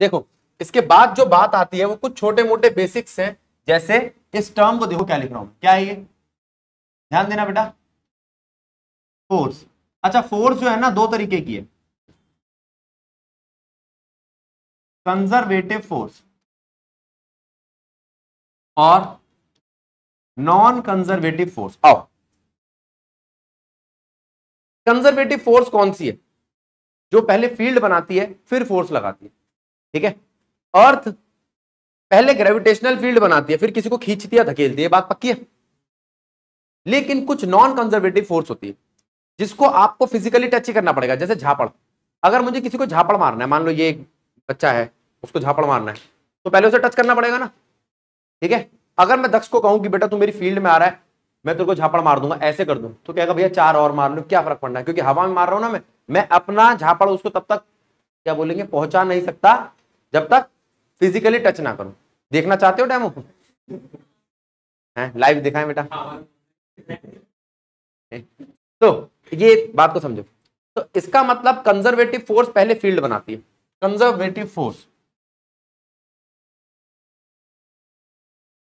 देखो इसके बाद जो बात आती है वो कुछ छोटे मोटे बेसिक्स हैं जैसे इस टर्म को देखो क्या लिख रहा हूं क्या है ये ध्यान देना बेटा फोर्स अच्छा फोर्स जो है ना दो तरीके की है कंजर्वेटिव फोर्स और नॉन कंजर्वेटिव फोर्स आओ कंजर्वेटिव फोर्स कौन सी है जो पहले फील्ड बनाती है फिर फोर्स लगाती है ठीक है अर्थ पहले ग्रेविटेशनल फील्ड बनाती है फिर किसी को खींचती है धकेलती है बात पक्की है लेकिन कुछ नॉन कंजर्वेटिव फोर्स होती है जिसको आपको फिजिकली टच करना पड़ेगा जैसे झापड़ अगर मुझे किसी को झापड़ मारना है मान लो ये एक बच्चा है उसको झापड़ मारना है तो पहले उसे टच करना पड़ेगा ना ठीक है अगर मैं दक्ष को कहूं कि बेटा तू मेरी फील्ड में आ रहा है मैं तेरे को झापड़ मार दूंगा ऐसे कर दूं तो कहेगा भैया चार और मार लो क्या फर्क पड़ना है क्योंकि हवा में मार रहा हूं ना मैं मैं अपना झापड़ उसको तब तक क्या बोलेंगे पहुंचा नहीं सकता जब तक फिजिकली टच ना करो देखना चाहते हो डेमो हैं लाइव दिखाएं बेटा हाँ, हाँ। तो ये बात को समझो तो इसका मतलब कंजर्वेटिव फोर्स पहले फील्ड बनाती है कंजर्वेटिव फोर्स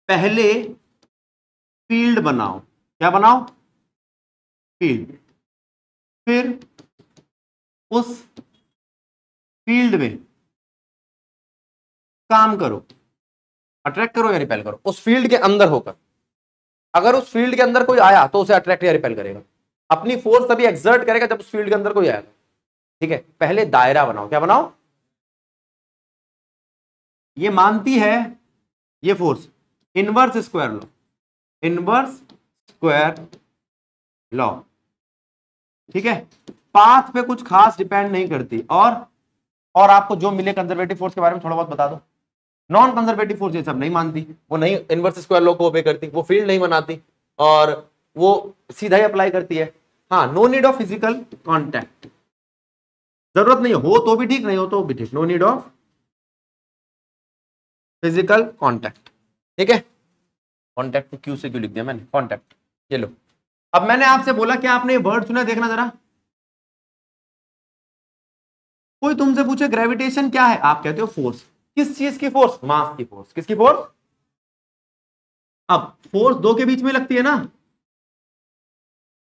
पहले फील्ड बनाओ क्या बनाओ फील्ड फिर उस फील्ड में काम करो अट्रैक्ट करो या रिपेल करो उस फील्ड के अंदर होकर अगर उस फील्ड के अंदर कोई आया तो उसे अट्रैक्ट या रिपेल करेगा अपनी फोर्स तभी एक्सर्ट करेगा जब उस फील्ड के अंदर कोई आएगा ठीक है पहले दायरा बनाओ क्या बनाओ ये मानती है ये force inverse square law inverse square law ठीक है पाथ पे कुछ खास डिपेंड नहीं करती और और आपको जो मिले कंजर्वेटिव फोर्स के बारे में थोड़ा बहुत बता दो नॉन कंजर्वेटिव फोर्स ये सब नहीं मानती वो नहीं इनवर्स स्क्वायर लॉ को ओबे करती वो फील्ड नहीं बनाती और वो सीधा ही अप्लाई करती है हाँ no need of physical contact जरूरत नहीं हो तो भी ठीक नहीं हो तो भी ठीक no need of physical contact ठीक है कॉन्टैक्ट क्यू से क्यों लिख दिया मैंने कॉन्टैक्ट ये लो अब मैंने आपसे बोला क्या आपने वर्ड सुना देखना जरा कोई तुमसे पूछे ग्रेविटेशन क्या है आप कहते हो फोर्स किस चीज की फोर्स मास की फोर्स किसकी फोर्स अब फोर्स दो के बीच में लगती है ना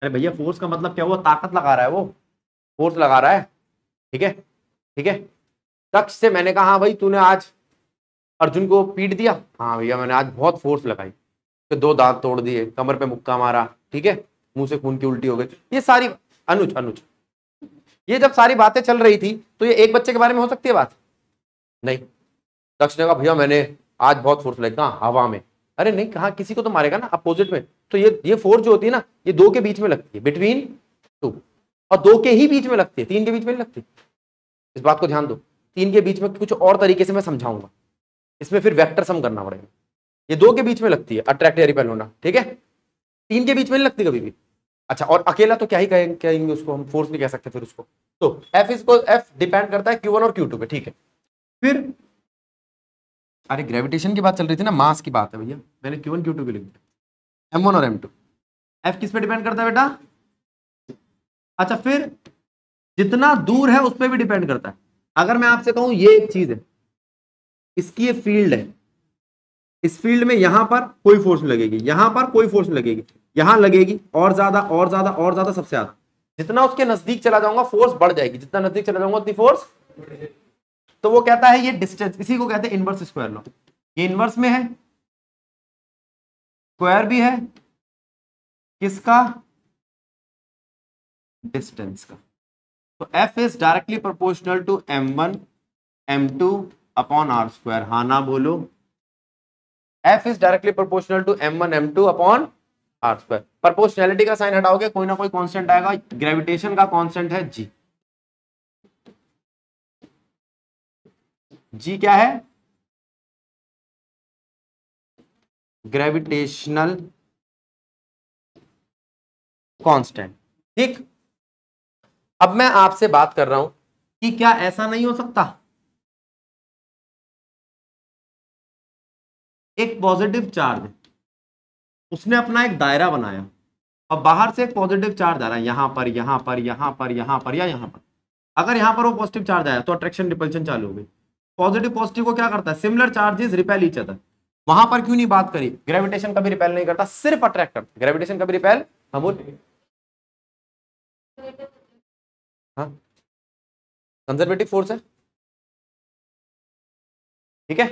अरे भैया फोर्स का मतलब क्या हुआ ताकत लगा रहा है वो फोर्स लगा रहा है ठीक है ठीक है तक से मैंने कहा हाँ भाई तूने आज अर्जुन को पीट दिया हाँ भैया मैंने आज बहुत फोर्स लगाई तो दो दांत तोड़ दिए कमर पे मुक्का मारा ठीक है मुंह से खून की उल्टी हो गई ये सारी अनुज अनुज ये जब सारी बातें चल रही थी तो ये एक बच्चे के बारे में हो सकती है बात नहीं दक्ष ने कहा भैया मैंने आज बहुत फोर्स कहा हवा में अरे नहीं कहा किसी को तो मारेगा ना अपोजिट में तो ये ये फोर्स जो होती है ना ये दो के बीच में लगती है बिटवीन टू और दो के ही बीच में लगती है तीन के बीच में नहीं लगती इस बात को ध्यान दो तीन के बीच में कुछ और तरीके से मैं समझाऊंगा इसमें फिर वेक्टर सम करना पड़ेगा ये दो के बीच में लगती है अट्रैक्ट या रिपेल होना ठीक है तीन के बीच में नहीं लगती कभी भी अच्छा और अकेला तो क्या ही कहें, कहेंगे उसको हम फोर्स नहीं कह सकते फिर उसको तो एफ इसको एफ डिपेंड करता है क्यू वन और क्यू टू पे ठीक है फिर अरे ग्रेविटेशन की बात चल रही थी ना मास की बात है भैया मैंने क्यू वन क्यू टू भी लिख दिया एम वन और एम टू एफ किस पे डिपेंड करता है बेटा अच्छा फिर जितना दूर है उस पर भी डिपेंड करता है अगर मैं आपसे कहूं ये एक चीज है इसकी ये फील्ड है इस फील्ड में यहां पर कोई फोर्स नहीं लगेगी यहां पर कोई फोर्स नहीं लगेगी यहां लगेगी और ज्यादा और ज्यादा और ज्यादा सबसे ज्यादा जितना उसके नजदीक चला जाऊंगा फोर्स बढ़ जाएगी जितना नजदीक चला जाऊंगा उतनी फोर्स तो वो कहता है ये डिस्टेंस इसी को कहते हैं इनवर्स स्क्वायर लॉ ये इनवर्स में है स्क्वायर भी है किसका डिस्टेंस का तो f is directly proportional to m1 one M two upon R square हा ना बोलो f is directly proportional to m1 one M two upon R square proportionality का साइन हटाओगे कोई ना कोई कांस्टेंट आएगा ग्रेविटेशन का कांस्टेंट है जी जी क्या है ग्रेविटेशनल कांस्टेंट ठीक अब मैं आपसे बात कर रहा हूं कि क्या ऐसा नहीं हो सकता एक पॉजिटिव चार्ज उसने अपना एक दायरा बनाया और बाहर से एक पॉजिटिव चार्ज आ रहा है यहां पर यहां पर यहां पर यहां पर या यहां पर अगर यहां पर वो पॉजिटिव चार्ज आया तो अट्रैक्शन रिपल्शन चालू हो गई पॉजिटिव पॉजिटिव को क्या करता है similar charges repel each other वहां पर क्यों नहीं बात करी ग्रेविटेशन कभी रिपेल नहीं करता सिर्फ अट्रैक्ट करता ग्रेविटेशन कभी रिपेल हम बोल कंजर्वेटिव फोर्स है ठीक है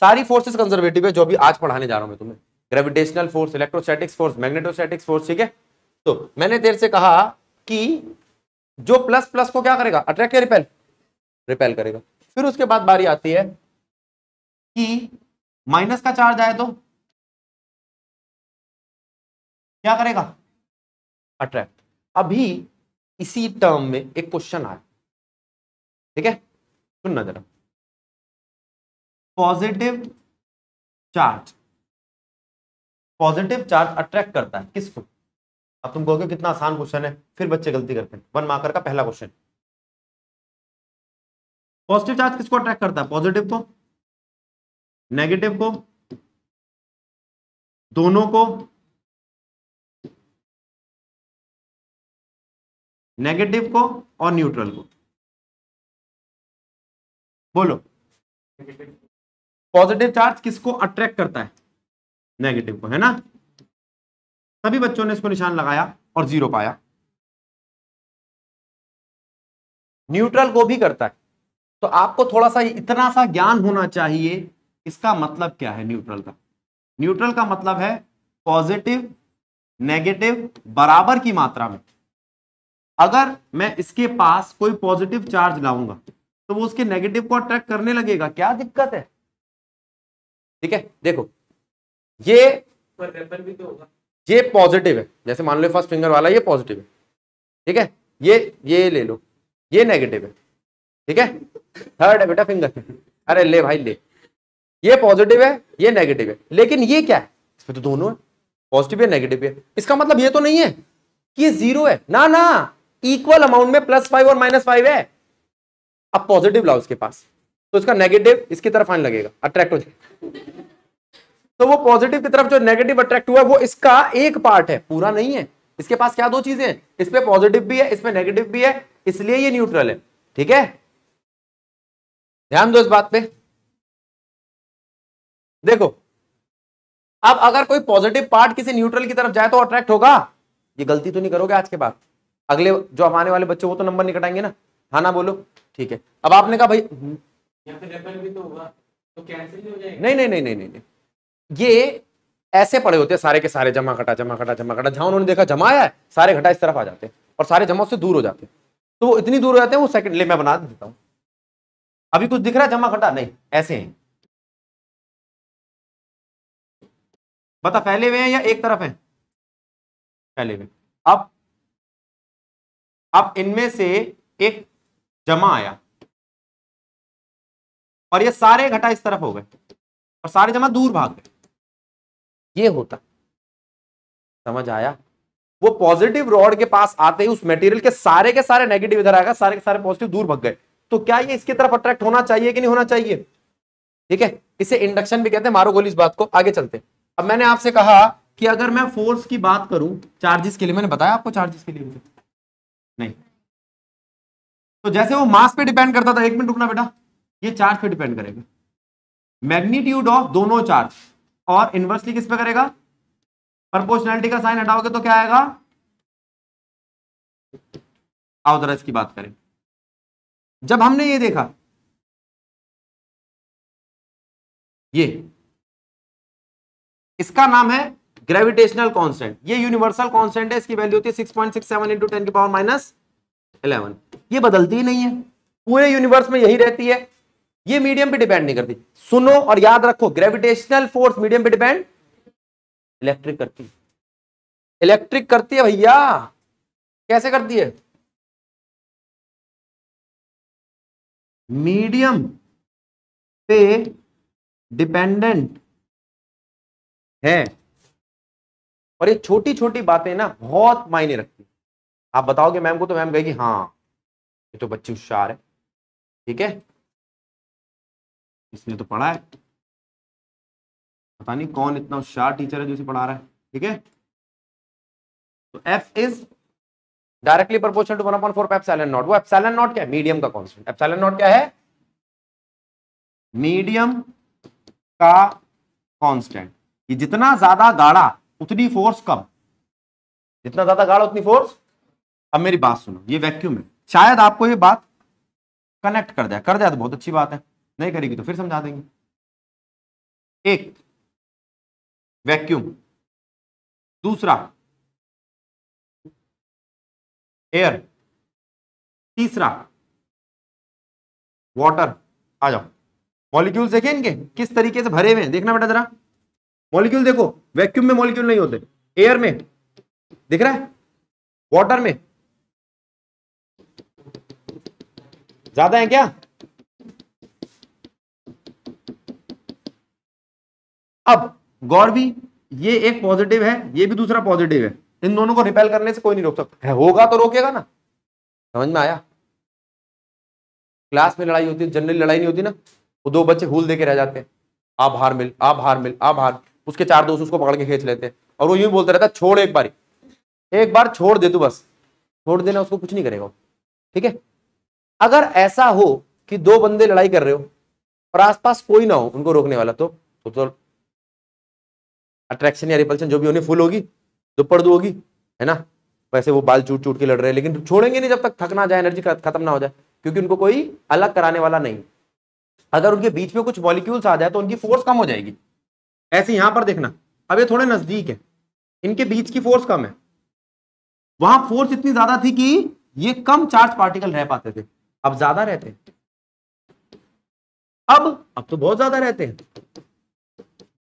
सारी फोर्सेस कंजर्वेटिव है जो भी आज पढ़ाने जा रहा हूं मैं तुम्हें gravitational force electrostatics force magnetostatics force ठीक है तो मैंने देर से कहा कि जो प्लस प्लस को क्या करेगा अट्रैक्ट या रिपेल रिपेल करेगा फिर उसके बाद बारी आती है कि माइनस का चार्ज आए तो क्या करेगा अट्रैक्ट अभी इसी टर्म में एक क्वेश्चन आया ठीक है सुनना जरा positive charge positive charge attract करता है किसको अब तुम कहोगे कितना आसान क्वेश्चन है फिर बच्चे गलती करते हैं वन मार्कर का पहला क्वेश्चन पॉजिटिव चार्ज किसको अट्रैक्ट करता है पॉजिटिव को नेगेटिव को दोनों को नेगेटिव को और न्यूट्रल को बोलो पॉजिटिव चार्ज किसको अट्रैक्ट करता है नेगेटिव को है ना सभी बच्चों ने इसको निशान लगाया और जीरो पाया न्यूट्रल को भी करता है तो आपको थोड़ा सा इतना सा ज्ञान होना चाहिए इसका मतलब क्या है न्यूट्रल का न्यूट्रल का मतलब है पॉजिटिव नेगेटिव बराबर की मात्रा में अगर मैं इसके पास कोई पॉजिटिव चार्ज लाऊंगा तो वो उसके नेगेटिव को अट्रैक्ट करने लगेगा क्या दिक्कत है ठीक है देखो ये भी तो होगा ये पॉजिटिव है जैसे मान लो फर्स्ट फिंगर वाला ये पॉजिटिव है ठीक है ये ये ले लो ये नेगेटिव है ठीक है थर्ड है बेटा फिंगर अरे ले भाई ले ये पॉजिटिव है ये नेगेटिव है लेकिन ये क्या है इसमें तो दोनों है पॉजिटिव है नेगेटिव है इसका मतलब ये तो नहीं है कि ये जीरो है ना ना इक्वल अमाउंट में प्लस फाइव और माइनस फाइव है अब पॉजिटिव लाओ उसके पास तो इसका नेगेटिव इसकी तरफ आने लगेगा अट्रैक्ट हो जाएगा तो वो पॉजिटिव की तरफ जो नेगेटिव अट्रैक्ट हुआ वो इसका एक पार्ट है पूरा नहीं है इसके पास क्या दो चीजें हैं इसमें पॉजिटिव भी है इसमें नेगेटिव भी है इसलिए ये न्यूट्रल है ठीक है ध्यान दो इस बात पे देखो अब अगर कोई पॉजिटिव पार्ट किसी न्यूट्रल की तरफ जाए तो अट्रैक्ट होगा ये गलती तो नहीं करोगे आज के बाद अगले जो हम आने वाले बच्चे वो तो नंबर नहीं कटाएंगे ना हाँ ना बोलो ठीक है अब आपने कहा भाई हम्म, भी तो तो कैंसिल हो जाएगा नहीं नहीं नहीं नहीं नहीं ये ऐसे पड़े होते हैं सारे के सारे जमा घटा जमा घटा जमा घटा जहां उन्होंने देखा जमा है सारे घटा इस तरफ आ जाते हैं और सारे जमा उससे दूर हो जाते हैं तो वो इतनी दूर हो जाते हैं वो सेकंड ले मैं बना देता हूँ अभी कुछ दिख रहा है जमा घटा नहीं ऐसे हैं बता फैले हुए हैं या एक तरफ है फैले हुए अब अब इनमें से एक जमा आया और ये सारे घटा इस तरफ हो गए और सारे जमा दूर भाग गए ये होता समझ आया वो पॉजिटिव रॉड के पास आते ही उस मटेरियल के सारे के सारे नेगेटिव इधर आएगा सारे के सारे पॉजिटिव दूर भाग गए तो क्या ये इसकी तरफ अट्रैक्ट होना चाहिए कि नहीं होना चाहिए ठीक है इसे इंडक्शन भी कहते हैं मारो गोली इस बात को आगे चलते अब मैंने आपसे कहा कि अगर मैं फोर्स की बात करूं चार्जेस के लिए मैंने बताया आपको चार्जेस के लिए मुझे नहीं तो जैसे वो मास पे डिपेंड करता था एक मिनट रुकना बेटा ये चार्ज पे डिपेंड करेगा मैग्नीट्यूड ऑफ दोनों चार्ज और इनवर्सली किस पे करेगा प्रपोर्शनैलिटी का साइन हटाओगे तो क्या आएगा आओ जरा इसकी बात करें जब हमने ये देखा ये इसका नाम है ग्रेविटेशनल कांस्टेंट ये यूनिवर्सल कांस्टेंट है इसकी वैल्यू होती है 6.67 के पावर माइनस इलेवन ये बदलती ही नहीं है पूरे यूनिवर्स में यही रहती है ये मीडियम पे डिपेंड नहीं करती सुनो और याद रखो ग्रेविटेशनल फोर्स मीडियम पे डिपेंड इलेक्ट्रिक करती इलेक्ट्रिक करती है भैया कैसे करती है मीडियम पे डिपेंडेंट है और ये छोटी छोटी बातें ना बहुत मायने रखती है आप बताओगे मैम को तो मैम कहेगी हाँ ये तो बच्ची होशियार है ठीक है इसने तो पढ़ा है पता नहीं कौन इतना होशियार टीचर है जो इसे पढ़ा रहा है ठीक है तो F is directly proportional to one upon four epsilon naught वो एप्सिलन नॉट क्या है मीडियम का कांस्टेंट एप्सिलन नॉट क्या है मीडियम का कांस्टेंट ये जितना ज्यादा गाढ़ा उतनी फोर्स कम जितना ज्यादा गाढ़ा उतनी फोर्स अब मेरी बात सुनो ये वैक्यूम है शायद आपको ये बात कनेक्ट कर दिया कर दिया तो बहुत अच्छी बात है नहीं करेगी तो फिर समझा देंगे एक वैक्यूम दूसरा एयर तीसरा वाटर आ जाओ मॉलिक्यूल देखे इनके किस तरीके से भरे हुए हैं देखना बेटा जरा मॉलिक्यूल देखो वैक्यूम में मॉलिक्यूल नहीं होते एयर में दिख रहा है वाटर में ज्यादा है क्या अब गौर भी ये एक पॉजिटिव है ये भी दूसरा पॉजिटिव है इन दोनों को रिपेल करने से कोई नहीं रोक सकता होगा तो रोकेगा ना समझ में आया क्लास में लड़ाई होती है जनरली लड़ाई नहीं होती ना वो दो बच्चे हूल देके रह जाते हैं आप हार मिल आप हार मिल आप हार उसके चार दोस्त उसको पकड़ के खींच लेते हैं और वो यूं बोलते रहता है छोड़ एक बारी एक बार छोड़ दे तू बस छोड़ देना उसको कुछ नहीं करेगा ठीक है अगर ऐसा हो कि दो बंदे लड़ाई कर रहे हो और आसपास कोई ना हो उनको रोकने वाला तो तो, तो अट्रैक्शन या रिपल्शन जो भी होनी फुल होगी जो दू होगी है ना वैसे वो बाल चूट चूट के लड़ रहे हैं लेकिन छोड़ेंगे नहीं जब तक थक ना जाए एनर्जी खत्म ना हो जाए क्योंकि उनको कोई अलग कराने वाला नहीं अगर उनके बीच में कुछ मॉलिक्यूल्स आ जाए तो उनकी फोर्स कम हो जाएगी ऐसे यहां पर देखना अब ये थोड़े नजदीक है इनके बीच की फोर्स कम है वहां फोर्स इतनी ज्यादा थी कि ये कम चार्ज पार्टिकल रह पाते थे अब ज्यादा रहते हैं अब अब तो बहुत ज्यादा रहते हैं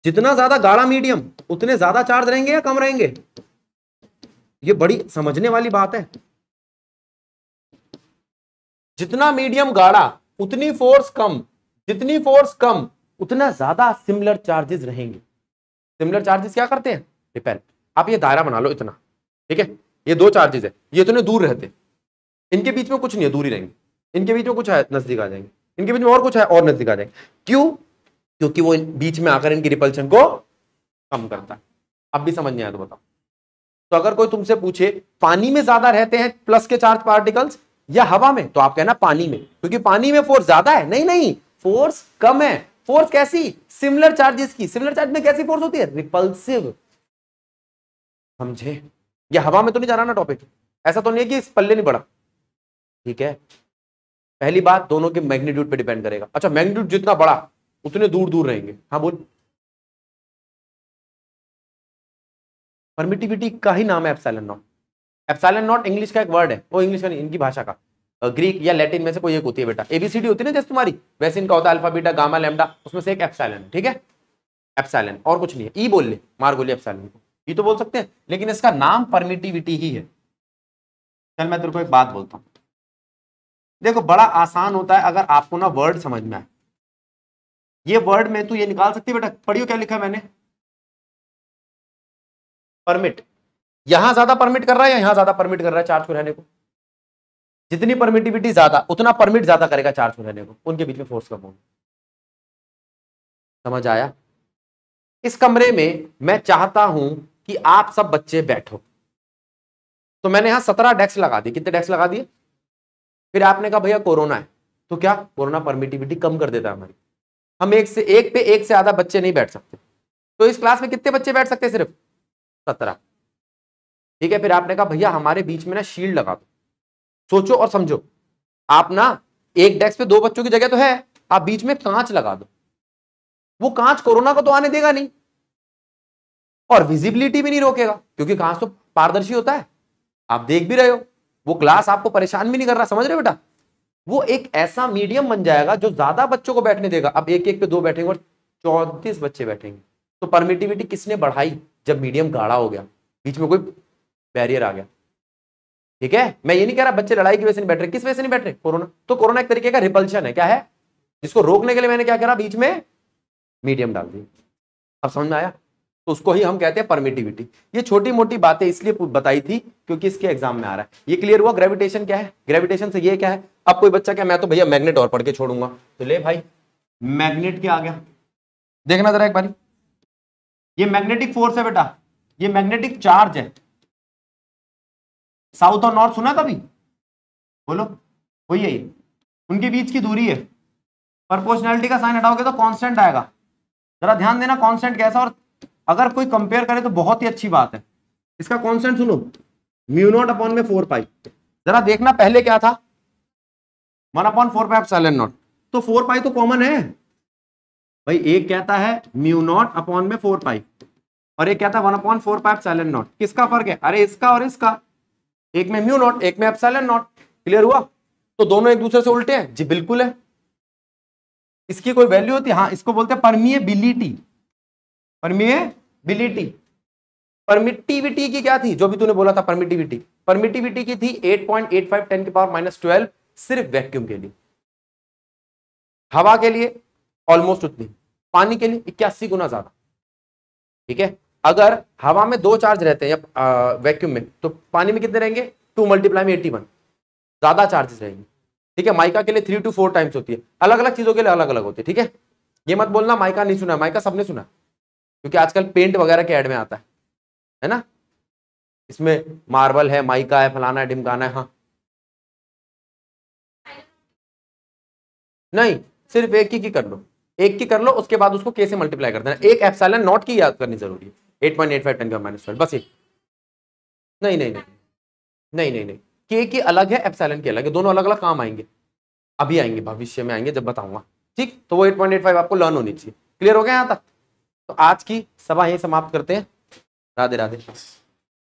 जितना ज्यादा गाढ़ा मीडियम उतने ज्यादा चार्ज रहेंगे या कम रहेंगे ये बड़ी समझने वाली बात है जितना मीडियम गाढ़ा उतनी फोर्स कम जितनी फोर्स कम उतना ज्यादा सिमिलर चार्जेस रहेंगे सिमिलर चार्जेस क्या करते हैं रिपेल आप ये दायरा बना लो इतना ठीक है ये दो चार्जेस है ये इतने दूर रहते हैं इनके बीच में कुछ नहीं है दूर ही रहेंगे इनके बीच में कुछ है नजदीक आ जाएंगे इनके बीच में और कुछ है और नजदीक आ जाएंगे क्यों क्योंकि वो बीच में आकर इनकी रिपल्शन को कम करता है अब भी समझ नहीं आया तो बताओ तो अगर कोई तुमसे पूछे पानी में ज्यादा रहते हैं प्लस के चार्ज पार्टिकल्स या हवा में तो आप कहना पानी में क्योंकि पानी में फोर्स ज्यादा है नहीं नहीं फोर्स कम है फोर्स कैसी सिमिलर चार्जेस की सिमिलर चार्ज में कैसी फोर्स होती है रिपल्सिव समझे या हवा में तो नहीं जा रहा ना टॉपिक ऐसा तो नहीं है कि इस पल्ले नहीं पड़ा ठीक है पहली बात दोनों के मैग्नीट्यूड पे डिपेंड करेगा अच्छा मैग्नीट्यूड जितना बड़ा उतने दूर दूर रहेंगे हाँ बोल परमिटिविटी का ही नाम है epsilon naught epsilon naught English का एक वर्ड है वो इंग्लिश नहीं इनकी भाषा का ग्रीक या लैटिन में से कोई एक होती है बेटा एबीसीडी होती है ना जैसे तुम्हारी वैसे इनका होता है अल्फा बीटा गामा लेमडा उसमें से एक एप्सैलन ठीक है एप्सैलन और कुछ नहीं है ई e बोल ले मार एप्सैलन को ये e तो बोल सकते हैं लेकिन इसका नाम परमिटिविटी ही है चल मैं तेरे को एक बात बोलता हूँ देखो बड़ा आसान होता है अगर आपको ना वर्ड समझ में आए ये वर्ड में तू ये निकाल सकती है बेटा पढ़ियो क्या लिखा मैंने परमिट यहां ज्यादा परमिट कर रहा है या यहां ज्यादा परमिट कर रहा है चार्ज को रहने को जितनी परमिटिविटी ज्यादा उतना परमिट ज्यादा करेगा चार्ज को रहने को उनके बीच में फोर्स कम होगी समझ आया इस कमरे में मैं चाहता हूं कि आप सब बच्चे बैठो तो मैंने यहां सत्रह डेस्क लगा दिए कितने डेस्क लगा दिए फिर आपने कहा भैया कोरोना है तो क्या कोरोना परमिटिविटी कम कर देता है हमारी हम एक से एक पे एक से ज्यादा बच्चे नहीं बैठ सकते तो इस क्लास में कितने बच्चे बैठ सकते सिर्फ सत्रह ठीक है फिर आपने कहा भैया हमारे बीच में ना शील्ड लगा दो सोचो और समझो आप ना एक डेस्क पे दो बच्चों की जगह तो है आप बीच में कांच लगा दो वो कांच कोरोना को तो आने देगा नहीं और विजिबिलिटी भी नहीं रोकेगा क्योंकि कांच तो पारदर्शी होता है आप देख भी रहे हो वो क्लास आपको परेशान भी नहीं कर रहा समझ रहे हो बेटा वो एक ऐसा मीडियम बन जाएगा जो ज्यादा बच्चों को बैठने देगा अब एक एक पे दो बैठेंगे और चौंतीस बच्चे बैठेंगे तो परमिटिविटी किसने बढ़ाई जब मीडियम गाढ़ा हो गया बीच में कोई बैरियर आ गया ठीक है मैं ये नहीं कह रहा बच्चे लड़ाई की वजह से नहीं बैठ रहे किस वजह से नहीं बैठ रहे कोरोना तो कोरोना एक तरीके का रिपल्शन है क्या है जिसको रोकने के लिए मैंने क्या करा बीच में मीडियम डाल दी अब समझ में आया तो उसको ही हम कहते हैं परमिटिविटी ये छोटी मोटी बातें इसलिए बताई थी क्योंकि इसके एग्जाम में आ रहा है ये क्लियर हुआ ग्रेविटेशन क्या है ग्रेविटेशन से ये क्या है अब कोई बच्चा क्या मैं तो भैया मैग्नेट और पढ़ के छोड़ूंगा तो ले भाई मैग्नेट क्या आ गया देखना जरा एक बारी ये मैग्नेटिक फोर्स है बेटा ये मैग्नेटिक चार्ज है साउथ और नॉर्थ सुना कभी बोलो वही है ये उनके बीच की दूरी है प्रपोर्शनैलिटी का साइन हटाओगे तो कांस्टेंट आएगा जरा ध्यान देना कांस्टेंट कैसा और अगर कोई कंपेयर करे तो बहुत ही अच्छी बात है इसका कांस्टेंट सुनो म्यूनोट अपॉन में फोर पाई जरा देखना पहले क्या था one upon four pi seven naught तो फोर पाई तो कॉमन है भाई एक कहता है म्यू नॉट अपॉन में फोर पाई और एक कहता है one upon four pi epsilon naught किसका फर्क है अरे इसका और इसका एक में म्यू नॉट एक में एप्साइलन नॉट क्लियर हुआ तो दोनों एक दूसरे से उल्टे हैं जी बिल्कुल है इसकी कोई वैल्यू होती है हाँ इसको बोलते हैं परमिएबिलिटी परमिएबिलिटी परमिटिविटी की क्या थी जो भी तूने बोला था परमिटिविटी परमिटिविटी की थी 8.85 टेन के पावर माइनस ट्वेल्व सिर्फ वैक्यूम के लिए हवा के लिए ऑलमोस्ट उतनी पानी के लिए इक्यासी गुना ज्यादा ठीक है अगर हवा में दो चार्ज रहते हैं या वैक्यूम में तो पानी में कितने रहेंगे टू मल्टीप्लाई में एटी वन ज्यादा चार्जेस रहेंगे ठीक है माइका के लिए थ्री टू फोर टाइम्स होती है अलग अलग चीजों के लिए अलग अलग होती है ठीक है ये मत बोलना माइका नहीं सुना माइका सबने सुना क्योंकि आजकल पेंट वगैरह के एड में आता है है ना इसमें मार्बल है माइका है फलाना है ढिमकाना है हाँ नहीं सिर्फ एक ही की कर लो एक की कर लो उसके बाद उसको कैसे मल्टीप्लाई कर देना एक एप्सलन नॉट की याद करनी जरूरी है eight point eight five ten का माइनस ट्वेल्व बस एक नहीं नहीं नहीं नहीं नहीं नहीं के की अलग है एप्सलन की अलग है दोनों अलग अलग काम आएंगे अभी आएंगे भविष्य में आएंगे जब बताऊंगा ठीक तो वो एट पॉइंट एट फाइव आपको लर्न होनी चाहिए क्लियर हो गया यहाँ तक तो आज की सभा यही समाप्त करते हैं राधे राधे